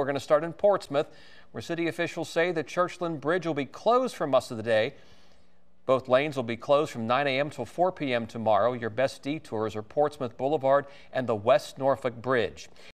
We're going to start in Portsmouth, where city officials say the Churchland Bridge will be closed for most of the day. Both lanes will be closed from 9 a.m. till 4 p.m. tomorrow. Your best detours are Portsmouth Boulevard and the West Norfolk Bridge.